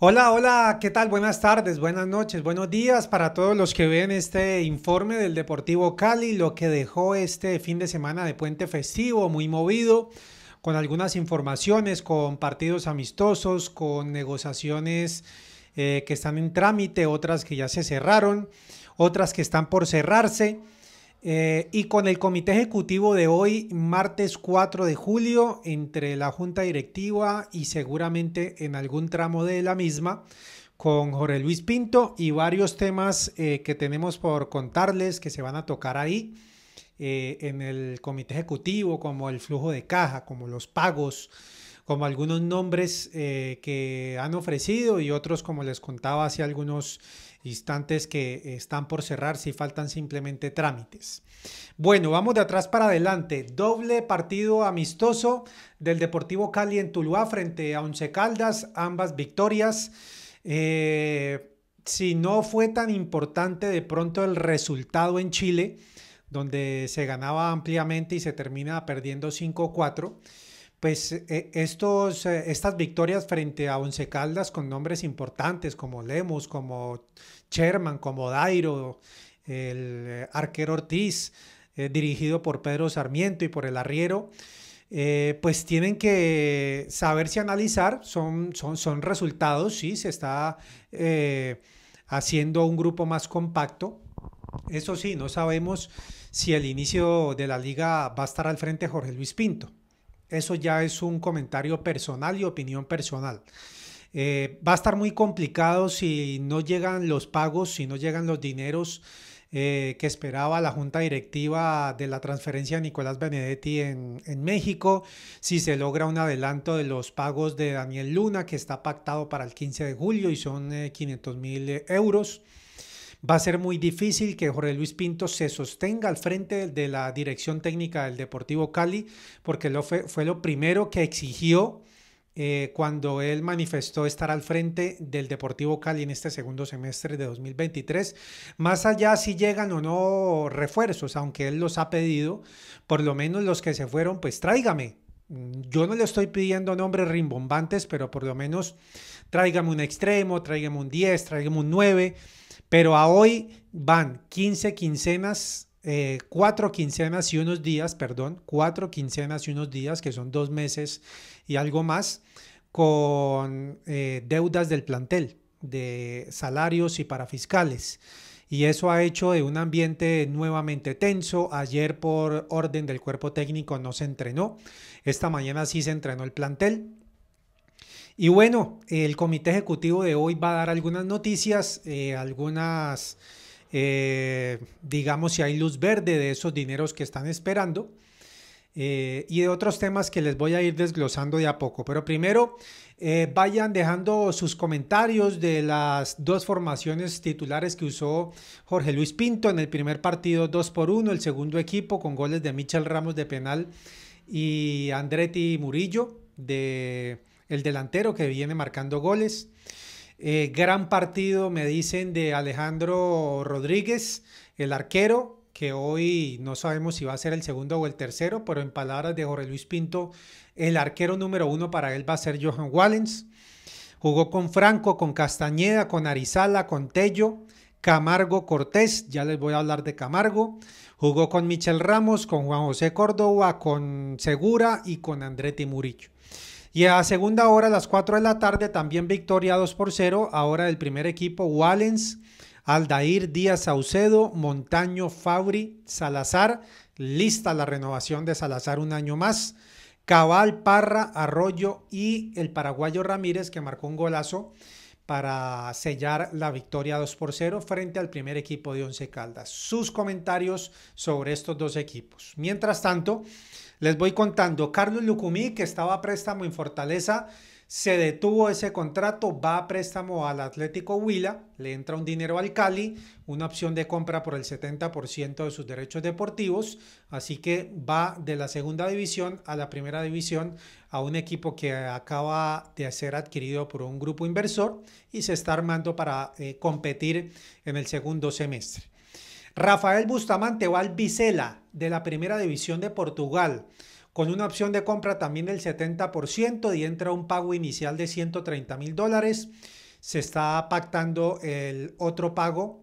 Hola, hola, ¿qué tal? Buenas tardes, buenas noches, buenos días para todos los que ven este informe del Deportivo Cali, lo que dejó este fin de semana de puente festivo, muy movido, con algunas informaciones, con partidos amistosos, con negociaciones eh, que están en trámite, otras que ya se cerraron, otras que están por cerrarse. Eh, y con el comité ejecutivo de hoy, martes 4 de julio, entre la junta directiva y seguramente en algún tramo de la misma, con Jorge Luis Pinto y varios temas eh, que tenemos por contarles que se van a tocar ahí eh, en el comité ejecutivo, como el flujo de caja, como los pagos, como algunos nombres eh, que han ofrecido y otros, como les contaba hace algunos instantes, que están por cerrar si faltan simplemente trámites. Bueno, vamos de atrás para adelante. Doble partido amistoso del Deportivo Cali en Tuluá frente a Once Caldas, ambas victorias. Eh, si no fue tan importante de pronto el resultado en Chile, donde se ganaba ampliamente y se termina perdiendo 5-4 pues eh, estos, eh, estas victorias frente a Once Caldas con nombres importantes como Lemus, como Sherman, como Dairo, el eh, arquero Ortiz, dirigido por Pedro Sarmiento y por el arriero, pues tienen que saberse analizar, son, son, son resultados, sí, se está haciendo un grupo más compacto. Eso sí, no sabemos si el inicio de la liga va a estar al frente Jorge Luis Pinto eso ya es un comentario personal y opinión personal. Eh, va a estar muy complicado si no llegan los pagos, si no llegan los dineros eh, que esperaba la junta directiva de la transferencia de Nicolás Benedetti en, México, si se logra un adelanto de los pagos de Daniel Luna, que está pactado para el 15 de julio y son 500 eh, mil euros va a ser muy difícil que Jorge Luis Pinto se sostenga al frente de la dirección técnica del Deportivo Cali, porque lo fue, lo primero que exigió eh, cuando él manifestó estar al frente del Deportivo Cali en este segundo semestre de 2023. Más allá si llegan o no refuerzos, aunque él los ha pedido, por lo menos los que se fueron, pues tráigame. Yo no le estoy pidiendo nombres rimbombantes, pero por lo menos tráigame un extremo, tráigame un 10, tráigame un 9. Pero a hoy van 15 quincenas, 4 eh, cuatro quincenas y unos días, perdón, cuatro quincenas y unos días, que son dos meses y algo más, con eh, deudas del plantel, de salarios y parafiscales y eso ha hecho de un ambiente nuevamente tenso. Ayer por orden del cuerpo técnico no se entrenó, esta mañana sí se entrenó el plantel. Y bueno, el comité ejecutivo de hoy va a dar algunas noticias, eh, algunas, eh, digamos, si hay luz verde de esos dineros que están esperando. Eh, y de otros temas que les voy a ir desglosando de a poco. Pero primero, vayan dejando sus comentarios de las dos formaciones titulares que usó Jorge Luis Pinto en el primer partido 2 por 1, el segundo equipo con goles de Michel Ramos de penal y Andretti Murillo de el delantero que viene marcando goles. Eh, gran partido, me dicen, de Alejandro Rodríguez, el arquero, que hoy no sabemos si va a ser el segundo o el tercero, pero en palabras de Jorge Luis Pinto, el arquero número uno para él va a ser Johan Wallens. Jugó con Franco, con Castañeda, con Arizala, con Tello, Camargo Cortés, ya les voy a hablar de Camargo. Jugó con Michel Ramos, con Juan José Córdoba, con Segura y con André Timurillo. Y a segunda hora, a las 4 de la tarde, también victoria 2 por 0. Ahora el primer equipo, Wallens, Aldair, Díaz Saucedo, Montaño, Fabri, Salazar. Lista la renovación de Salazar un año más. Cabal, Parra, Arroyo y el paraguayo Ramírez, que marcó un golazo para sellar la victoria 2 por 0 frente al primer equipo de Once Caldas. Sus comentarios sobre estos dos equipos. Mientras tanto, les voy contando, Carlos Lucumí, que estaba a préstamo en Fortaleza, se detuvo ese contrato, va a préstamo al Atlético Huila, le entra un dinero al Cali, una opción de compra por el 70% de sus derechos deportivos, así que va de la segunda división a la primera división a un equipo que acaba de ser adquirido por un grupo inversor y se está armando para eh, competir en el segundo semestre. Rafael Bustamante va al de la primera división de Portugal con una opción de compra también del 70% y entra un pago inicial de 130 mil dólares. Se está pactando el otro pago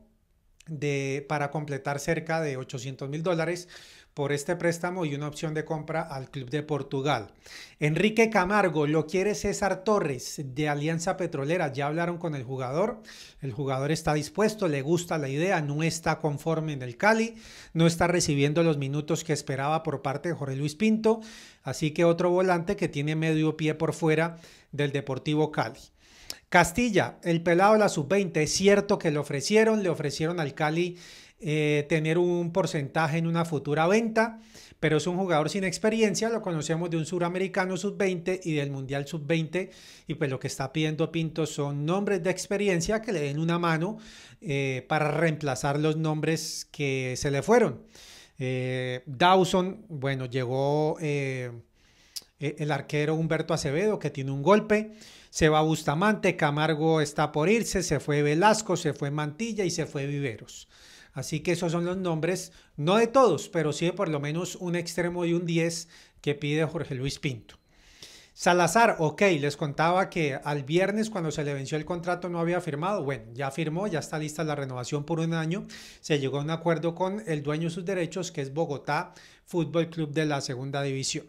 de, para completar cerca de 800 mil dólares por este préstamo y una opción de compra al Club de Portugal. Enrique Camargo, lo quiere César Torres de Alianza Petrolera. Ya hablaron con el jugador. El jugador está dispuesto, le gusta la idea, no está conforme en el Cali, no está recibiendo los minutos que esperaba por parte de Jorge Luis Pinto. Así que otro volante que tiene medio pie por fuera del Deportivo Cali. Castilla, el pelado de la sub-20, es cierto que le ofrecieron, le ofrecieron al Cali eh, tener un porcentaje en una futura venta, pero es un jugador sin experiencia, lo conocemos de un suramericano sub-20 y del Mundial sub-20, y pues lo que está pidiendo Pinto son nombres de experiencia que le den una mano eh, para reemplazar los nombres que se le fueron. Eh, Dawson, bueno, llegó... Eh, el arquero Humberto Acevedo, que tiene un golpe. Se va Bustamante, Camargo está por irse, se fue Velasco, se fue Mantilla y se fue Viveros. Así que esos son los nombres, no de todos, pero sí de por lo menos un extremo y un 10 que pide Jorge Luis Pinto. Salazar, ok, les contaba que al viernes cuando se le venció el contrato no había firmado. Bueno, ya firmó, ya está lista la renovación por un año. Se llegó a un acuerdo con el dueño de sus derechos, que es Bogotá Fútbol Club de la Segunda División.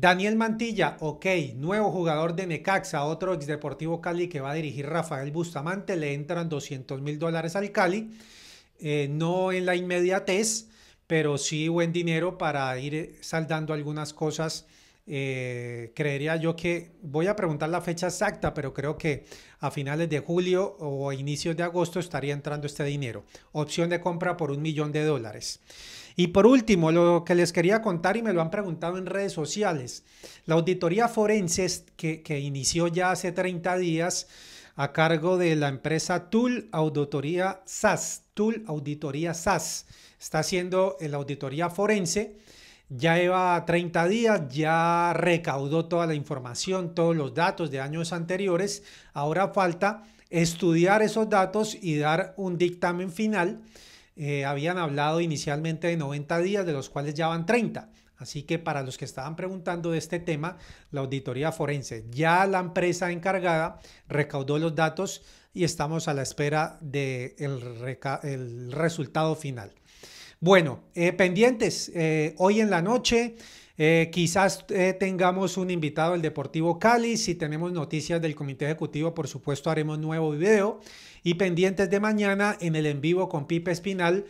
Daniel Mantilla, ok, nuevo jugador de Necaxa, otro ex Deportivo Cali que va a dirigir Rafael Bustamante, le entran 200 mil dólares al Cali, eh, no en la inmediatez, pero sí buen dinero para ir eh, saldando algunas cosas eh, creería yo que voy a preguntar la fecha exacta, pero creo que a finales de julio o a inicios de agosto estaría entrando este dinero. Opción de compra por un millón de dólares. Y por último, lo que les quería contar y me lo han preguntado en redes sociales, la auditoría forense que, que inició ya hace 30 días a cargo de la empresa Tool Auditoría SAS, Tool Auditoría SAS, está haciendo la auditoría forense ya lleva 30 días, ya recaudó toda la información, todos los datos de años anteriores. Ahora falta estudiar esos datos y dar un dictamen final. Eh, habían hablado inicialmente de 90 días, de los cuales ya van 30. Así que para los que estaban preguntando de este tema, la auditoría forense, ya la empresa encargada recaudó los datos y estamos a la espera del de resultado final. Bueno, eh, pendientes, eh, hoy en la noche eh, quizás tengamos un invitado del Deportivo Cali, si tenemos noticias del Comité Ejecutivo, por supuesto haremos nuevo video y pendientes de mañana en el en vivo con Pipe Espinal,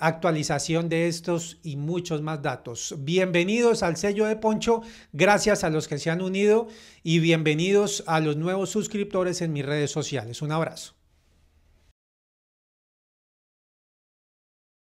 actualización de estos y muchos más datos. Bienvenidos al sello de Poncho, gracias a los que se han unido y bienvenidos a los nuevos suscriptores en mis redes sociales. Un abrazo.